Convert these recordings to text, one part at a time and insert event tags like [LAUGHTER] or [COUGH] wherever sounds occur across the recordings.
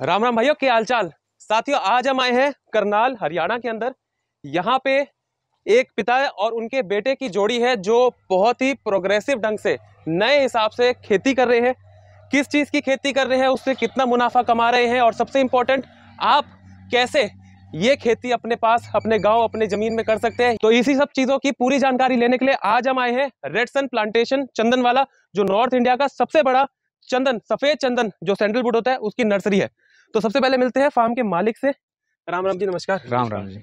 राम राम भाइयों क्या हालचाल साथियों आज हम आए हैं करनाल हरियाणा के अंदर यहाँ पे एक पिता और उनके बेटे की जोड़ी है जो बहुत ही प्रोग्रेसिव ढंग से नए हिसाब से खेती कर रहे हैं किस चीज़ की खेती कर रहे हैं उससे कितना मुनाफा कमा रहे हैं और सबसे इम्पोर्टेंट आप कैसे ये खेती अपने पास अपने गांव अपने जमीन में कर सकते हैं तो इसी सब चीज़ों की पूरी जानकारी लेने के लिए आज हम आए हैं रेडसन प्लांटेशन चंदन वाला जो नॉर्थ इंडिया का सबसे बड़ा चंदन सफ़ेद चंदन जो सेंट्रल बुड होता है उसकी नर्सरी है तो सबसे पहले मिलते हैं फार्म के मालिक से राम राम जी नमस्कार राम राम जी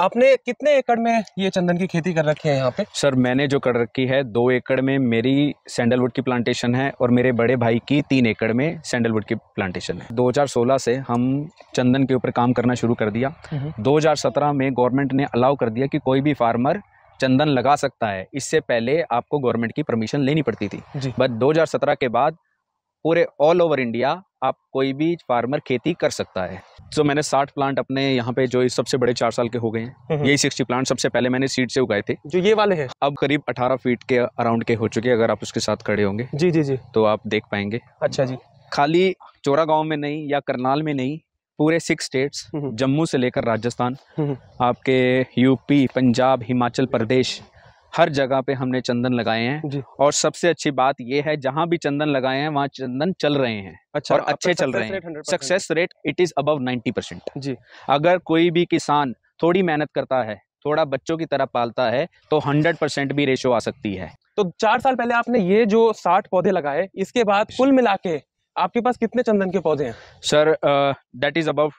आपने कितने एकड़ में ये चंदन की खेती कर रखी है यहाँ पे सर मैंने जो कर रखी है दो एकड़ में मेरी सैंडलवुड की प्लांटेशन है और मेरे बड़े भाई की तीन एकड़ में सैंडलवुड की प्लांटेशन है 2016 से हम चंदन के ऊपर काम करना शुरू कर दिया 2017 हम्म। में गवर्नमेंट ने अलाउ कर दिया कि कोई भी फार्मर चंदन लगा सकता है इससे पहले आपको गवर्नमेंट की परमिशन लेनी पड़ती थी बट दो के बाद पूरे ऑल ओवर इंडिया आप कोई भी फार्मर खेती कर सकता है जो मैंने साठ प्लांट अपने यहाँ पे जो सबसे बड़े चार साल के हो गए हैं हम्म, हम्म। यही सिक्सटी प्लांट सबसे पहले मैंने सीड से उगाए थे जो ये वाले हैं अब करीब अठारह फीट के अराउंड के हो चुके हैं अगर आप उसके साथ खड़े होंगे जी जी जी तो आप देख पाएंगे अच्छा जी खाली चोरा गाँव में नहीं या करनाल में नहीं पूरे सिक्स हम्म, स्टेट्स जम्मू से लेकर राजस्थान आपके यूपी पंजाब हिमाचल प्रदेश हर जगह पे हमने चंदन लगाए हैं और सबसे अच्छी बात ये है जहाँ भी चंदन लगाए हैं वहाँ चंदन चल रहे हैं अच्छा और अच्छे चल रहे हैं success rate it is above 90 percent जी अगर कोई भी किसान थोड़ी मेहनत करता है थोड़ा बच्चों की तरह पालता है तो हंड्रेड परसेंट भी रेशो आ सकती है तो चार साल पहले आपने ये जो साठ पौधे लगाए इसके बाद कुल मिला के आपके पास कितने चंदन के पौधे हैं sir that is above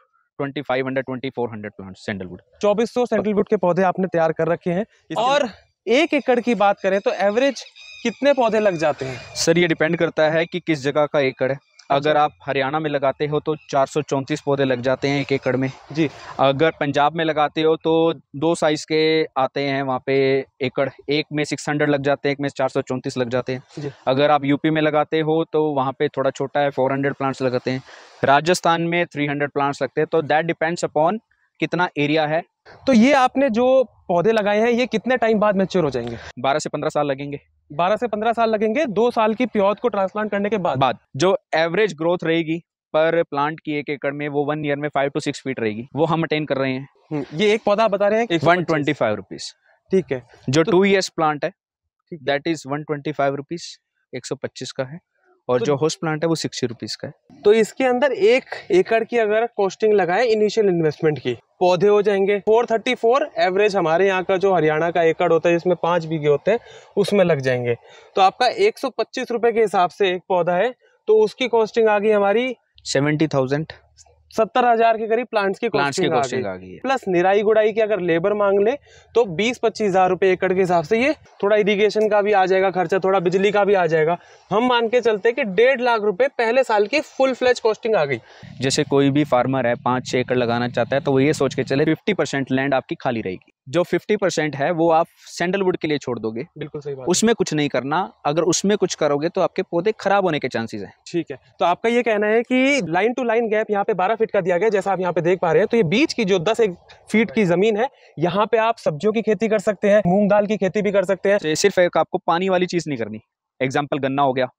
2500 2400 sandalwood sandalwood 2400 sandalwood के पौधे आपने तैयार कर रखे हैं और एक एकड़ की बात करें तो एवरेज कितने पौधे लग जाते हैं सर ये डिपेंड करता है कि किस जगह का एकड़ है अच्छा। अगर आप हरियाणा में लगाते हो तो चार पौधे लग जाते हैं एक एकड़ में जी अगर पंजाब में लगाते हो तो दो साइज़ के आते हैं वहाँ पे एकड़ एक में 600 लग जाते हैं एक में चार लग जाते हैं जी अगर आप यूपी में लगाते हो तो वहाँ पे थोड़ा छोटा है 400 प्लांट्स लगाते हैं राजस्थान में 300 प्लांट्स लगते हैं तो दैट डिपेंड्स अपॉन कितना एरिया है तो ये आपने जो पौधे लगाए हैं ये कितने टाइम बाद मेच्योर हो जाएंगे बारह से पंद्रह साल लगेंगे बारह से पंद्रह साल लगेंगे दो साल की प्योज को ट्रांसप्लांट करने के बाद बाद जो एवरेज ग्रोथ रहेगी पर प्लांट की एक एकड़ में वो वन ईयर में फाइव टू सिक्स फीट रहेगी वो हम अटेन कर रहे हैं हम्म, ये एक पौधा बता रहे हैं वन ट्वेंटी फाइव रुपीज ठीक है जो टू ईयर्स प्लांट है that is one twenty five rupees एक सौ पच्चीस का है और तो जो होस्ट प्लांट है वो सिक्सटी रुपीज का है तो इसके अंदर एक एकड़ की अगर कॉस्टिंग लगाए इनिशियल इन्वेस्टमेंट की पौधे हो जाएंगे 434 एवरेज हमारे यहाँ का जो हरियाणा का एकड़ होता है जिसमें पांच बीघे होते हैं उसमें लग जाएंगे तो आपका एक सौ के हिसाब से एक पौधा है तो उसकी कॉस्टिंग आ गई हमारी सेवेंटी थाउजेंड सत्तर हजार के करीब प्लांट्स की प्लांट्स की आ गई प्लस निराई गुड़ाई की अगर लेबर मांग ले तो बीस पच्चीस हजार रुपए एकड़ के हिसाब से ये थोड़ा इरिगेशन का भी आ जाएगा खर्चा थोड़ा बिजली का भी आ जाएगा हम मान के चलते कि डेढ़ लाख रुपए पहले साल की फुल फ्लेज कॉस्टिंग आ गई जैसे कोई भी फार्मर है पांच छह एकड़ लगाना चाहता है तो वो ये सोच के चले फिफ्टी लैंड आपकी खाली रहेगी जो फिफ्टी परसेंट है वो आप सैंडलवुड के लिए छोड़ दोगे बिल्कुल सही बात उसमें कुछ नहीं करना अगर उसमें कुछ करोगे तो आपके पौधे खराब होने के चांसेस हैं ठीक है तो आपका ये कहना है कि लाइन टू लाइन गैप यहाँ पे 12 फीट का दिया गया जैसा आप यहाँ पे देख पा रहे हैं तो ये बीच की जो दस एक फीट की जमीन है यहाँ पे आप सब्जियों की खेती कर सकते हैं मूंग दाल की खेती भी कर सकते हैं तो सिर्फ एक आपको पानी वाली चीज नहीं करनी एग्जाम्पल गन्ना हो गया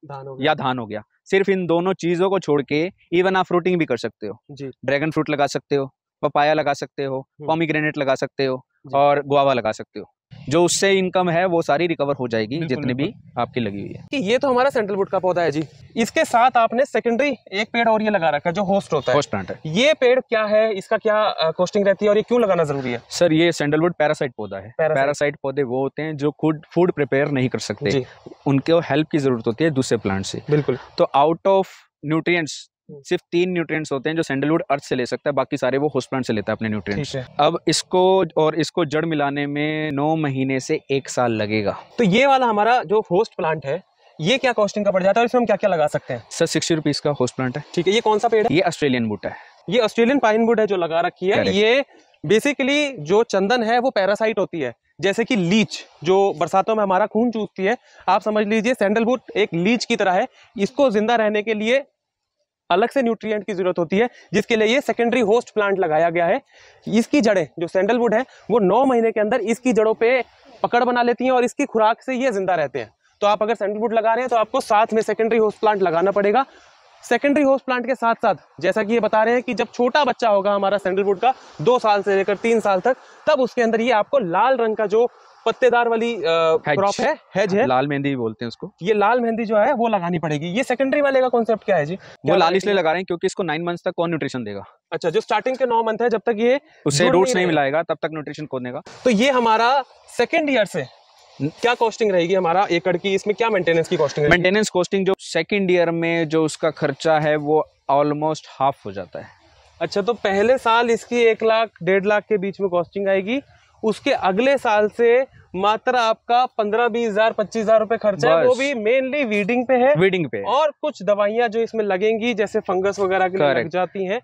या धान हो गया सिर्फ इन दोनों चीजों को छोड़ के इवन आप फ्रूटिंग भी कर सकते हो जी ड्रैगन फ्रूट लगा सकते हो पपाया लगा सकते हो पॉमीग्रेनेट हम्म। ग्रेनेट लगा सकते हो और गुआवा लगा सकते हो जो उससे इनकम है वो सारी रिकवर हो जाएगी जितनी भी आपकी लगी हुई है कि ये तो हमारा सेंट्रल वुड का पौधा है जी इसके साथ आपने सेकेंडरी एक पेड़ और ये लगा रखा है जो होस्ट होता है होस्ट प्लांट है ये पेड़ क्या है इसका क्या कॉस्टिंग रहती है और ये क्यों लगाना जरूरी है सर ये सैंडलवुड पैरासाइट पौधा है पैरासाइट पौधे वो होते हैं जो खुद फूड प्रिपेयर नहीं कर सकते उनके हेल्प की जरूरत होती है दूसरे प्लांट से बिल्कुल तो आउट ऑफ न्यूट्रिय हम्म। सिर्फ तीन न्यूट्रिएंट्स होते हैं जो सैंडलवुड अर्थ से ले सकता है बाकी सारे वो होस्ट प्लांट से लेता है अपने न्यूट्रिएंट्स अब इसको और इसको जड़ मिलाने में नौ महीने से एक साल लगेगा तो ये वाला हमारा जो होस्ट प्लांट है ये क्या कॉस्टिंग का पड़ जाता है और इसमें हम क्या क्या लगा सकते हैं सर सिक्सटी रुपीज का होस्ट प्लांट है ठीक है ये कौन सा पेड़ है ये ऑस्ट्रेलियन बुट है ये ऑस्ट्रेलियन पाइन बुट है जो लगा रखी है ये बेसिकली जो चंदन है वो पैरासाइट होती है जैसे कि लीच जो बरसातों में हमारा खून चूसती है आप समझ लीजिए सैंडलवुड एक लीच की तरह है इसको जिंदा रहने के लिए अलग से न्यूट्रिएंट की जरूरत होती है जिसके लिए ये सेकेंडरी होस्ट प्लांट लगाया गया है इसकी जड़ें जो सैंडलवुड है वो नौ महीने के अंदर इसकी जड़ों पे पकड़ बना लेती हैं और इसकी खुराक से ये जिंदा रहते हैं तो आप अगर सैंडलवुड लगा रहे हैं तो आपको साथ में सेकेंडरी होस्ट प्लांट लगाना पड़ेगा सेकेंडरी होस्ट प्लांट के साथ साथ जैसा कि ये बता रहे हैं कि जब छोटा बच्चा होगा हमारा सैंडलवुड का दो साल से लेकर तीन साल तक तब उसके अंदर ये आपको लाल रंग का जो पत्तेदार वाली क्रॉप है हेज है लाल मेहंदी बोलते हैं उसको ये लाल मेहंदी जो है वो लगानी पड़ेगी ये सेकेंडरी वाले का कॉन्सेप्ट क्या है जी वो लाल इसलिए लगा रहे हैं क्योंकि इसको नाइन मंथ तक कौन न्यूट्रिशन देगा अच्छा जो स्टार्टिंग के नौ मंथ है जब तक ये उसे रूट नहीं मिलाएगा तब तक न्यूट्रिशन कौन देगा तो ये हमारा सेकेंड ईयर से क्या कॉस्टिंग रहेगी हमारा एकड़ की इसमें क्या मेंटेनेंस की कॉस्टिंग मेंटेनेंस कॉस्टिंग जो सेकेंड ईयर में जो उसका खर्चा है वो ऑलमोस्ट हाफ हो जाता है अच्छा तो पहले साल इसकी एक लाख डेढ़ लाख के बीच में कॉस्टिंग आएगी उसके अगले साल से मात्र आपका पंद्रह बीस हजार पच्चीस हजार रूपए खर्चा है वो भी मेनली वीडिंग पे है वीडिंग पे और कुछ दवाइयां जो इसमें लगेंगी जैसे फंगस वगैरह के लग जाती हैं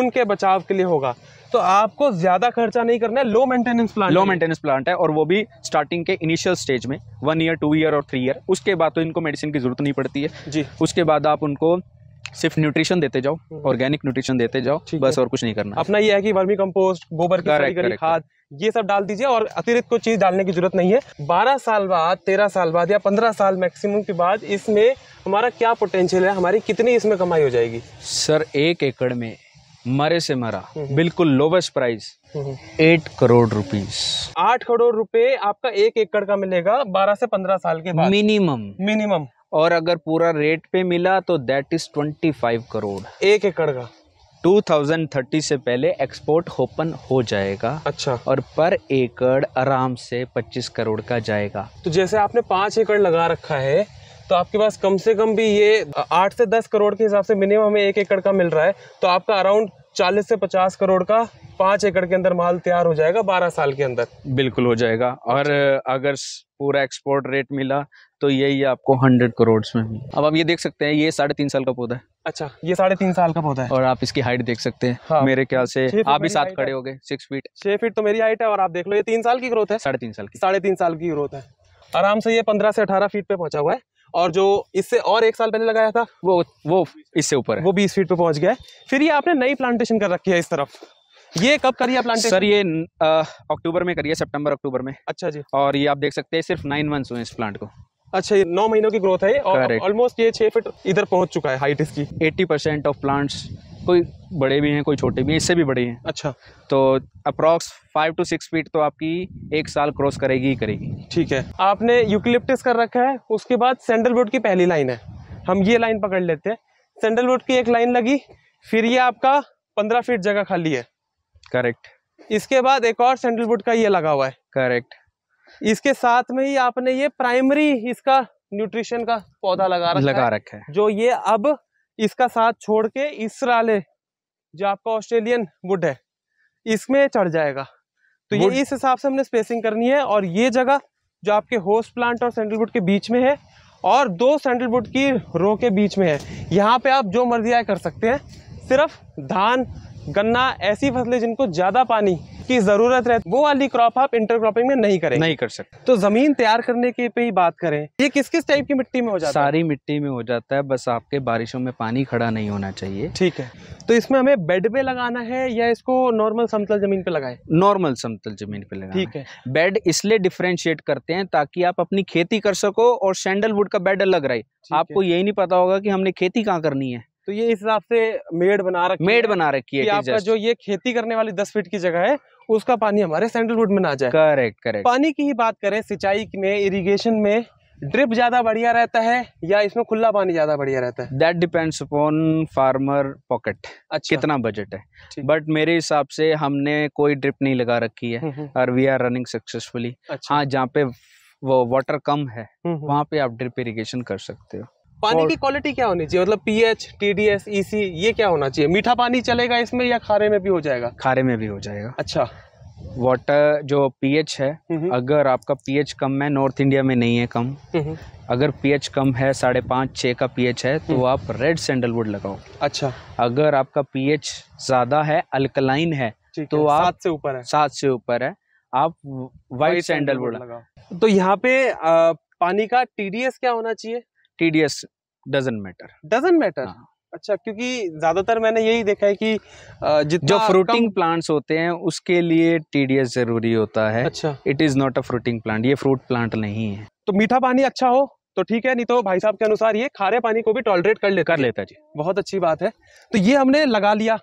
उनके बचाव के लिए होगा तो आपको ज्यादा खर्चा नहीं करना है low maintenance plant low maintenance plant है और वो भी स्टार्टिंग के इनिशियल स्टेज में वन ईयर टू ईयर और थ्री ईयर उसके बाद तो इनको मेडिसिन की जरूरत नहीं पड़ती है जी उसके बाद आप उनको सिर्फ न्यूट्रिशन देते जाओ ऑर्गेनिक हम्म। न्यूट्रिशन देते जाओ बस और कुछ नहीं करना अपना ये है कि वर्मी कम्पोस्ट गोबर खाद ये सब डाल दीजिए और अतिरिक्त कोई चीज़ डालने की जरूरत नहीं है बारह साल बाद तेरह साल बाद या पंद्रह साल मैक्सिमम के बाद इसमें हमारा क्या पोटेंशियल है हमारी कितनी इसमें कमाई हो जाएगी सर एक एकड़ में मरे से मरा हम्म। बिल्कुल lowest price eight crore rupees आठ करोड़ रुपए आपका एक एकड़ का मिलेगा बारह से पंद्रह साल के बाद मिनिमम मिनिमम और अगर पूरा रेट पे मिला तो that is twenty five crore एक एकड़ का थर्टी से पहले एक्सपोर्ट ओपन हो जाएगा अच्छा और पर एकड़ आराम से पच्चीस करोड़ का जाएगा तो जैसे आपने पाँच एकड़ लगा रखा है तो आपके पास कम से कम भी ये आठ से दस करोड़ के हिसाब से मिनिमम हमें एक एकड़ का मिल रहा है तो आपका अराउंड चालीस से पचास करोड़ का पाँच एकड़ के अंदर माल तैयार हो जाएगा बारह साल के अंदर बिल्कुल हो जाएगा और अगर पूरा एक्सपोर्ट रेट मिला तो यही आपको हंड्रेड करोड़ में अब आप ये देख सकते हैं ये साढ़े तीन साल का पौधा है अच्छा ये साढ़े तीन साल का पौधा है और आप इसकी हाइट देख सकते हैं हाँ। मेरे ख्याल से आप भी साथ खड़े हो गए सिक्स फीट छह फीट तो मेरी हाइट है और आप देख लो ये तीन साल की ग्रोथ है साढ़े तीन साल की साढ़े साल की ग्रोथ है आराम से ये पंद्रह से अठारह फीट पे पहुंचा हुआ है और जो इससे और एक साल पहले लगाया था वो वो इससे ऊपर है वो बीस फीट पे पहुंच गया है फिर ये आपने नई प्लांटेशन कर रखी है इस तरफ ये कब करिए प्लांटेशन सर ये अक्टूबर में करिए सितंबर अक्टूबर में अच्छा जी और ये आप देख सकते हैं सिर्फ नाइन मंथ्स हुए इस प्लांट को अच्छा ये नौ महीनों की ग्रोथ है और ऑलमोस्ट ये छः फीट इधर पहुंच चुका है हाइट इसकी एट्टी परसेंट ऑफ प्लांट्स कोई बड़े भी हैं कोई छोटे भी हैं इससे भी बड़े हैं अच्छा तो approx five to six feet तो आपकी एक साल क्रॉस करेगी ही करेगी ठीक है आपने यूकिलिप्टिस कर रखा है उसके बाद सैंडलवुड की पहली लाइन है हम ये लाइन पकड़ लेते हैं सैंडलवुड की एक लाइन लगी फिर ये आपका पंद्रह फीट जगह खाली है करेक्ट इसके बाद एक और सैंडलवुड का ये लगा हुआ है करेक्ट इसके साथ में ही आपने ये प्राइमरी इसका न्यूट्रिशन का पौधा लगा रखा लगा रखा है जो ये अब इसका साथ छोड़ के इसराले जो आपका ऑस्ट्रेलियन वुड है इसमें चढ़ जाएगा तो ये इस हिसाब से हमने स्पेसिंग करनी है और ये जगह जो आपके होस्ट प्लांट और सैंडलवुड के बीच में है और दो सैंडलवुड की रो के बीच में है यहाँ पे आप जो मर्जी आए कर सकते हैं सिर्फ धान गन्ना ऐसी फसलें जिनको ज़्यादा पानी की जरूरत रहती वो वाली क्रॉप आप इंटरक्रॉपिंग में नहीं करें नहीं कर सकते तो जमीन तैयार करने की पे ही बात करें ये किस किस टाइप की मिट्टी में हो जाता है सारी मिट्टी में हो जाता है बस आपके बारिशों में पानी खड़ा नहीं होना चाहिए ठीक है तो इसमें हमें बेड पे लगाना है या इसको नॉर्मल समतल जमीन पे लगाए नॉर्मल समतल जमीन पे लगाए ठीक है बेड इसलिए डिफ्रेंशिएट करते हैं ताकि आप अपनी खेती कर सको और सैंडलवुड का बेड अलग रहे आपको यही नहीं पता होगा कि हमने खेती कहाँ करनी है तो ये इस हिसाब से मेड बना रखी मेड बना रखी है कि आपका जो ये खेती करने वाली दस फीट की जगह है उसका पानी हमारे सैंडलवुड में ना जाए करेक्ट करेक्ट पानी की ही बात करें सिंचाई में इरिगेशन में ड्रिप ज्यादा बढ़िया रहता है या इसमें खुला पानी ज्यादा बढ़िया रहता है that depends upon farmer pocket अच्छा कितना बजट है बट मेरे हिसाब से हमने कोई ड्रिप नहीं लगा रखी है हम्म, हम्म। और वी आर रनिंग सक्सेसफुली हाँ जहाँ पे वो वाटर कम है हम्म, वहाँ पे आप ड्रिप इरिगेशन कर सकते हो पानी की क्वालिटी क्या होनी चाहिए मतलब पीएच टीडीएस ईसी ये क्या होना चाहिए मीठा पानी चलेगा इसमें या खारे में भी हो जाएगा खारे में भी हो जाएगा अच्छा वाटर जो पीएच है अगर आपका पीएच कम है नॉर्थ इंडिया में नहीं है कम अगर पीएच कम है साढ़े पाँच छः का पीएच है तो हम्म। आप रेड सैंडलवुड लगाओ अच्छा अगर आपका पीएच ज़्यादा है अल्कलाइन है तो आप सात से ऊपर है सात से ऊपर है आप व्हाइट सैंडलवुड लगाओ तो यहाँ पे आ, पानी का टीडीएस क्या होना चाहिए TDS doesn't matter doesn't matter अच्छा क्योंकि ज्यादातर मैंने यही देखा है कि जितना जो फ्रूटिंग कम... प्लांट्स होते हैं उसके लिए टीडीएस जरूरी होता है अच्छा it is not a fruiting plant ये फ्रूट प्लांट नहीं है तो मीठा पानी अच्छा हो तो ठीक है नहीं तो भाई साहब के अनुसार ये खारे पानी को भी टॉलरेट कर ले कर लेता जी बहुत अच्छी बात है तो ये हमने लगा लिया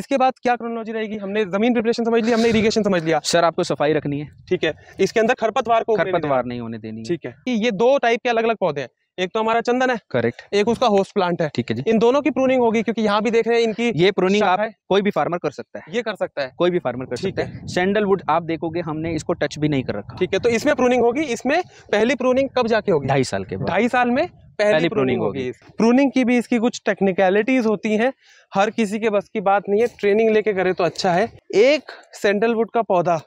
इसके बाद क्या क्रोनोलॉजी रहेगी हमने जमीन प्रिपरेशन समझ लिया हमने इरिगेशन समझ लिया सर आपको सफाई रखनी है ठीक है इसके अंदर खरपतवार को खरपतवार नहीं होने देनी ठीक है ये दो टाइप के अलग अलग पौधे हैं एक तो हमारा चंदन है करेक्ट एक उसका होस्ट प्लांट है ठीक है जी इन दोनों की प्रूनिंग होगी क्योंकि यहाँ भी देख रहे हैं इनकी ये प्रूनिंग आप है कोई भी फार्मर कर सकता है ये कर सकता है कोई भी फार्मर कर सकता है सैंडलवुड आप देखोगे हमने इसको टच भी नहीं कर रखा ठीक है तो इसमें प्रूनिंग होगी इसमें पहली प्रूनिंग कब जाके होगी ढाई साल के ढाई साल में पहली प्रूनिंग होगी प्रूनिंग की भी इसकी कुछ टेक्निकलिटीज होती हैं हर किसी के बस की बात नहीं है ट्रेनिंग लेके करे तो अच्छा है एक सैंडलवुड का पौधा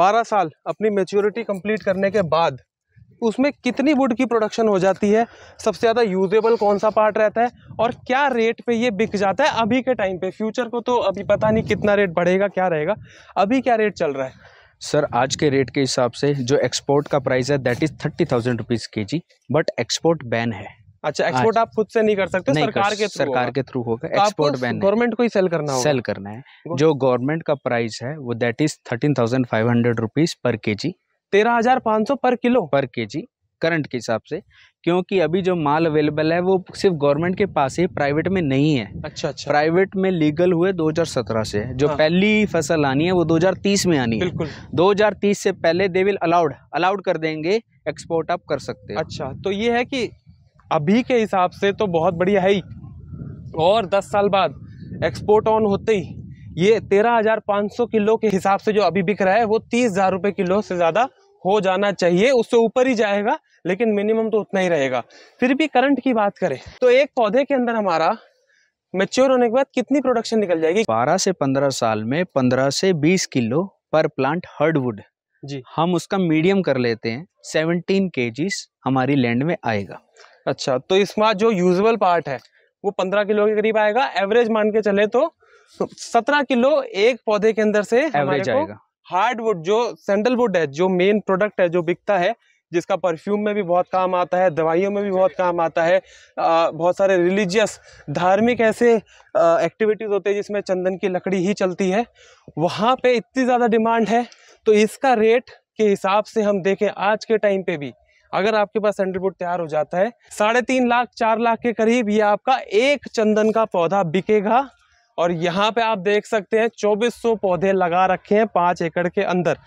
12 साल अपनी मेच्योरिटी कंप्लीट करने के बाद उसमें कितनी वुड की प्रोडक्शन हो जाती है सबसे ज़्यादा यूजेबल कौन सा पार्ट रहता है और क्या रेट पे ये बिक जाता है अभी के टाइम पे फ्यूचर को तो अभी पता नहीं कितना रेट बढ़ेगा क्या रहेगा अभी क्या रेट चल रहा है सर आज के रेट के हिसाब से जो एक्सपोर्ट का प्राइस है that is thirty thousand rupees K G but export ban है अच्छा एक्सपोर्ट आप खुद से नहीं कर सकते नहीं सरकार कर, के सरकार के थ्रू होगा एक्सपोर्ट बैन गवर्नमेंट को ही सेल करना होगा सेल करना है जो गवर्नमेंट का प्राइस है वो that is thirteen thousand five hundred rupees पर के जी तेरह हजार पाँच सौ पर किलो पर के जी करंट के हिसाब से क्योंकि अभी जो माल अवेलेबल है वो सिर्फ गवर्नमेंट के पास ही प्राइवेट में नहीं है अच्छा अच्छा प्राइवेट में लीगल हुए 2017 से जो हाँ। पहली फसल आनी है वो 2030 में आनी है बिल्कुल 2030 से पहले दे विल अलाउड अलाउड कर देंगे एक्सपोर्ट आप कर सकते हैं अच्छा तो ये है कि अभी के हिसाब से तो बहुत बढ़िया है ही और दस साल बाद एक्सपोर्ट ऑन होते ही ये तेरह हजार पाँच सौ किलो के हिसाब से जो अभी बिक रहा है वो तीस हजार किलो से ज़्यादा हो जाना चाहिए उससे ऊपर ही जाएगा लेकिन मिनिमम तो उतना ही रहेगा फिर भी करंट की बात करें तो एक पौधे के अंदर हमारा मेच्योर होने के बाद कितनी प्रोडक्शन निकल जाएगी 12 से 15 साल में 15 से 20 किलो पर प्लांट हर्डवुड जी हम उसका मीडियम कर लेते हैं 17 केजीस हमारी लैंड में आएगा अच्छा तो इसमें जो यूजल पार्ट है वो पंद्रह किलो के करीब आएगा एवरेज मान के चले तो सत्रह किलो एक पौधे के अंदर से एवरेज आएगा हार्डवुड जो सैंडलवुड है जो मेन प्रोडक्ट है जो बिकता है जिसका परफ्यूम में भी बहुत काम आता है दवाइयों में भी बहुत काम आता है आ, बहुत सारे रिलीजियस धार्मिक ऐसे एक्टिविटीज़ होते हैं जिसमें चंदन की लकड़ी ही चलती है वहाँ पे इतनी ज़्यादा डिमांड है तो इसका रेट के हिसाब से हम देखें आज के टाइम पे भी अगर आपके पास सैंडलवुड तैयार हो जाता है साढ़े तीन लाख चार लाख के करीब ये आपका एक चंदन का पौधा बिकेगा और यहाँ पे आप देख सकते हैं 2400 पौधे लगा रखे हैं पाँच एकड़ के अंदर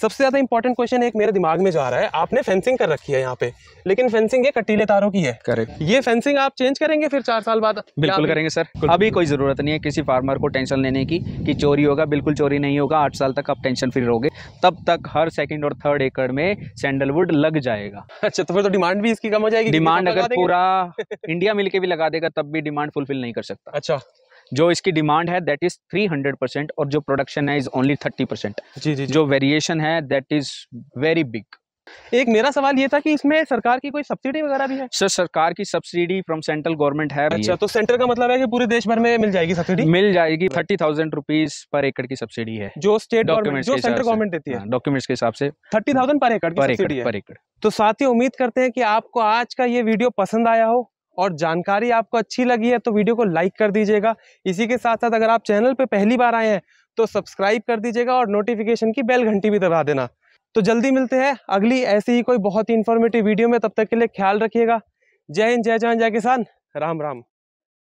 सबसे ज़्यादा इंपॉर्टेंट क्वेश्चन एक मेरे दिमाग में जा रहा है आपने फेंसिंग कर रखी है यहाँ पे लेकिन फेंसिंग ये कटीले तारों की है करेक्ट ये फेंसिंग आप चेंज करेंगे फिर चार साल बाद बिल्कुल करेंगे सर अभी कोई ज़रूरत नहीं है किसी फार्मर को टेंशन लेने की कि चोरी होगा बिल्कुल चोरी नहीं होगा आठ साल तक आप टेंशन फ्री रहोगे तब तक हर सेकेंड और थर्ड एकड़ में सैंडलवुड लग जाएगा अच्छा तो फिर तो डिमांड भी इसकी कम हो जाएगी डिमांड अगर पूरा इंडिया [LAUGHS] मिलकर भी लगा देगा तब भी डिमांड फुलफिल नहीं कर सकता अच्छा जो इसकी डिमांड है दैट इज 300 परसेंट और जो प्रोडक्शन है इज ओनली 30 परसेंट जी, जी जी जो वेरिएशन है दैट इज वेरी बिग एक मेरा सवाल ये था कि इसमें सरकार की कोई सब्सिडी वगैरह भी है सर सरकार की सब्सिडी फ्रॉम सेंट्रल गवर्नमेंट है अच्छा तो सेंटर का मतलब है कि पूरे देश भर में मिल जाएगी सब्सिडी मिल जाएगी थर्टी थाउजेंड रुपीज पर एकड़ की सब्सिडी है जो स्टेट डॉक्यूमेंट जो सेंट्रल गवर्नमेंट देती है डॉक्यूमेंट हाँ, के हिसाब से थर्टी थाउजेंड पर एकड़ पर एकड़ तो साथ ही उम्मीद करते हैं कि आपको आज का ये वीडियो पसंद आया हो और जानकारी आपको अच्छी लगी है तो वीडियो को लाइक कर दीजिएगा इसी के साथ साथ अगर आप चैनल पर पहली बार आए हैं तो सब्सक्राइब कर दीजिएगा और नोटिफिकेशन की बेल घंटी भी दबा देना तो जल्दी मिलते हैं अगली ऐसी ही कोई बहुत ही इन्फॉर्मेटिव वीडियो में तब तक के लिए ख्याल रखिएगा जय हिंद जय जवान जय किसान राम राम